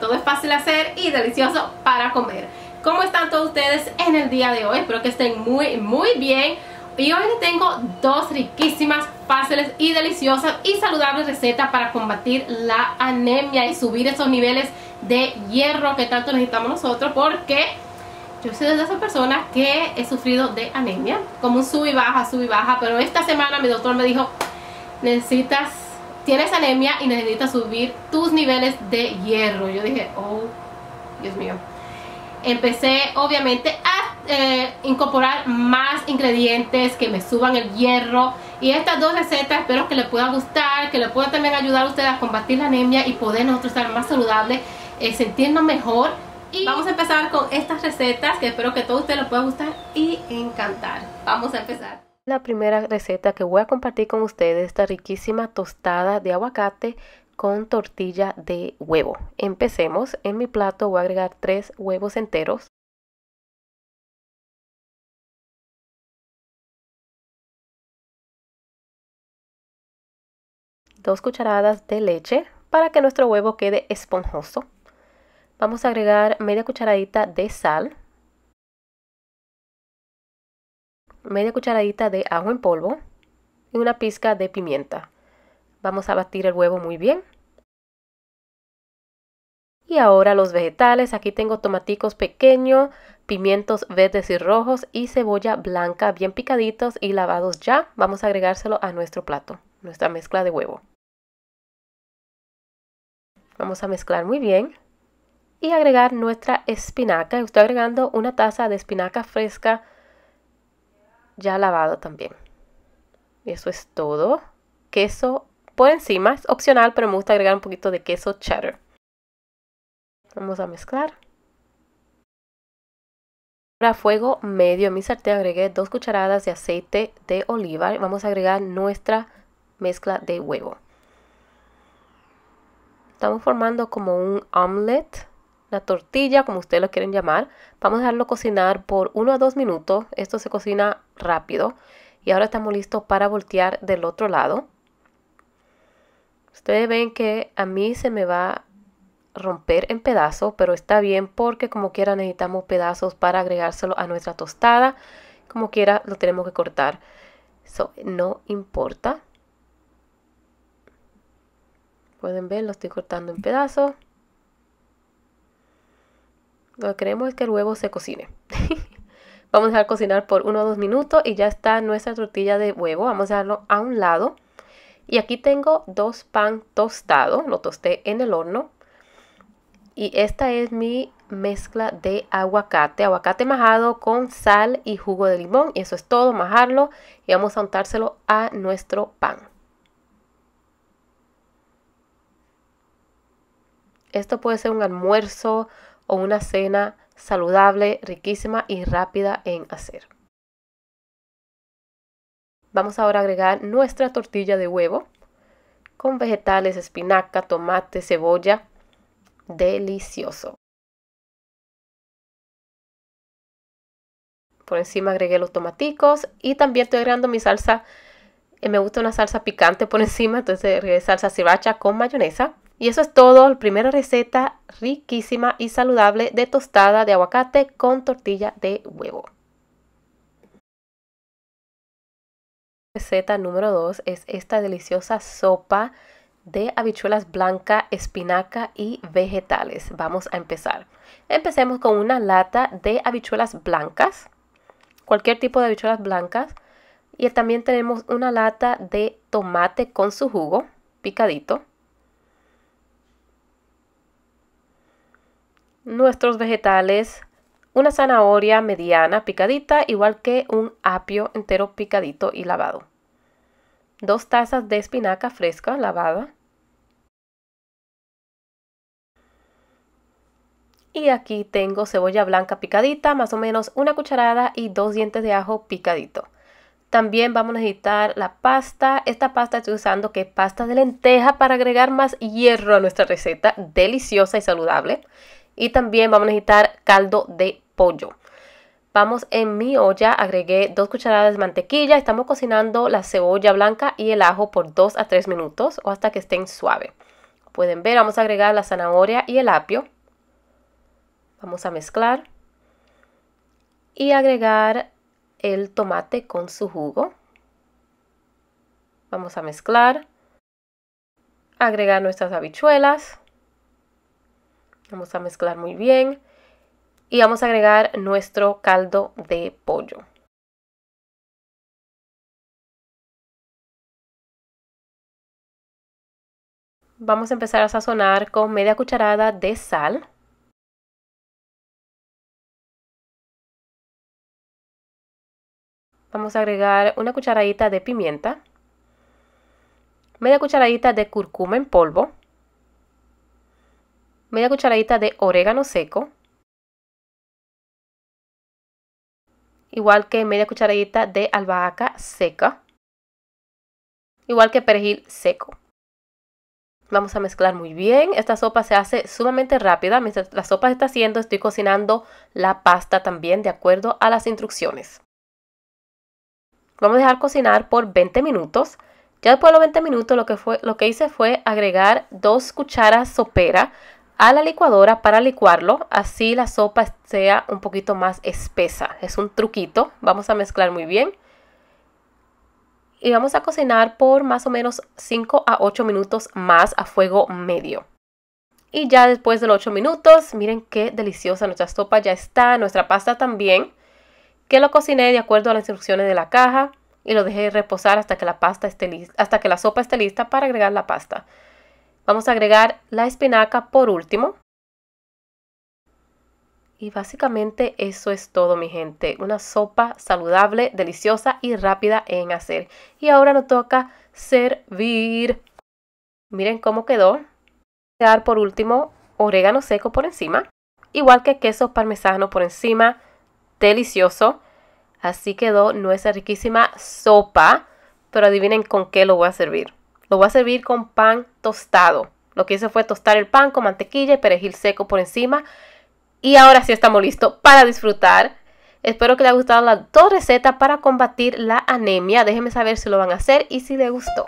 todo es fácil de hacer y delicioso para comer. ¿Cómo están todos ustedes en el día de hoy? Espero que estén muy muy bien. Y hoy les tengo dos riquísimas, fáciles y deliciosas y saludables recetas para combatir la anemia y subir esos niveles de hierro que tanto necesitamos nosotros porque yo soy de esas personas que he sufrido de anemia, como un sub y baja, sub y baja, pero esta semana mi doctor me dijo, necesitas tienes anemia y necesitas subir tus niveles de hierro. Yo dije, oh, Dios mío. Empecé obviamente a eh, incorporar más ingredientes que me suban el hierro. Y estas dos recetas espero que les pueda gustar, que les pueda también ayudar a ustedes a combatir la anemia y poder nosotros estar más saludables, eh, sentirnos mejor. Y vamos a empezar con estas recetas que espero que todos ustedes les pueda gustar y encantar. Vamos a empezar. La primera receta que voy a compartir con ustedes es esta riquísima tostada de aguacate con tortilla de huevo. Empecemos. En mi plato voy a agregar tres huevos enteros. Dos cucharadas de leche para que nuestro huevo quede esponjoso. Vamos a agregar media cucharadita de sal. media cucharadita de ajo en polvo y una pizca de pimienta. Vamos a batir el huevo muy bien. Y ahora los vegetales. Aquí tengo tomaticos pequeños, pimientos verdes y rojos y cebolla blanca bien picaditos y lavados ya. Vamos a agregárselo a nuestro plato, nuestra mezcla de huevo. Vamos a mezclar muy bien y agregar nuestra espinaca. Estoy agregando una taza de espinaca fresca ya lavado también. Y eso es todo. Queso por encima, es opcional, pero me gusta agregar un poquito de queso cheddar. Vamos a mezclar. Para fuego medio en mi sartén agregué dos cucharadas de aceite de oliva. Vamos a agregar nuestra mezcla de huevo. Estamos formando como un omelette la tortilla, como ustedes lo quieren llamar. Vamos a dejarlo cocinar por 1 a 2 minutos. Esto se cocina rápido. Y ahora estamos listos para voltear del otro lado. Ustedes ven que a mí se me va a romper en pedazos, pero está bien porque como quiera necesitamos pedazos para agregárselo a nuestra tostada. Como quiera lo tenemos que cortar. So, no importa. Pueden ver, lo estoy cortando en pedazos. Lo que queremos es que el huevo se cocine. vamos a dejar cocinar por uno o dos minutos y ya está nuestra tortilla de huevo. Vamos a dejarlo a un lado. Y aquí tengo dos pan tostado, lo tosté en el horno. Y esta es mi mezcla de aguacate, aguacate majado con sal y jugo de limón. Y eso es todo, majarlo y vamos a untárselo a nuestro pan. Esto puede ser un almuerzo o una cena saludable, riquísima y rápida en hacer. Vamos ahora a agregar nuestra tortilla de huevo con vegetales, espinaca, tomate, cebolla. Delicioso. Por encima agregué los tomaticos y también estoy agregando mi salsa. Eh, me gusta una salsa picante por encima, entonces agregué salsa sriracha con mayonesa. Y eso es todo, la primera receta riquísima y saludable de tostada de aguacate con tortilla de huevo. Receta número 2 es esta deliciosa sopa de habichuelas blancas, espinaca y vegetales. Vamos a empezar. Empecemos con una lata de habichuelas blancas, cualquier tipo de habichuelas blancas. Y también tenemos una lata de tomate con su jugo picadito. nuestros vegetales, una zanahoria mediana picadita, igual que un apio entero picadito y lavado. Dos tazas de espinaca fresca lavada. Y aquí tengo cebolla blanca picadita, más o menos una cucharada y dos dientes de ajo picadito. También vamos a necesitar la pasta. Esta pasta estoy usando que es pasta de lenteja para agregar más hierro a nuestra receta. Deliciosa y saludable y también vamos a necesitar caldo de pollo. Vamos en mi olla, agregué dos cucharadas de mantequilla, estamos cocinando la cebolla blanca y el ajo por 2 a 3 minutos o hasta que estén suaves. Pueden ver, vamos a agregar la zanahoria y el apio. Vamos a mezclar y agregar el tomate con su jugo. Vamos a mezclar, agregar nuestras habichuelas Vamos a mezclar muy bien y vamos a agregar nuestro caldo de pollo. Vamos a empezar a sazonar con media cucharada de sal. Vamos a agregar una cucharadita de pimienta, media cucharadita de curcuma en polvo, media cucharadita de orégano seco, igual que media cucharadita de albahaca seca, igual que perejil seco. Vamos a mezclar muy bien. Esta sopa se hace sumamente rápida. Mientras la sopa se está haciendo, estoy cocinando la pasta también de acuerdo a las instrucciones. Vamos a dejar cocinar por 20 minutos. Ya después de los 20 minutos lo que, fue, lo que hice fue agregar dos cucharas sopera a la licuadora para licuarlo, así la sopa sea un poquito más espesa. Es un truquito, vamos a mezclar muy bien. Y vamos a cocinar por más o menos 5 a 8 minutos más a fuego medio. Y ya después de los 8 minutos, miren qué deliciosa nuestra sopa ya está, nuestra pasta también, que lo cociné de acuerdo a las instrucciones de la caja y lo dejé reposar hasta que la pasta esté hasta que la sopa esté lista para agregar la pasta. Vamos a agregar la espinaca por último. Y básicamente eso es todo mi gente, una sopa saludable, deliciosa y rápida en hacer. Y ahora nos toca servir. Miren cómo quedó. quedar por último orégano seco por encima, igual que queso parmesano por encima, delicioso. Así quedó nuestra riquísima sopa, pero adivinen con qué lo voy a servir. Lo voy a servir con pan tostado. Lo que hice fue tostar el pan con mantequilla y perejil seco por encima. Y ahora sí estamos listos para disfrutar. Espero que les haya gustado las dos recetas para combatir la anemia. Déjenme saber si lo van a hacer y si les gustó.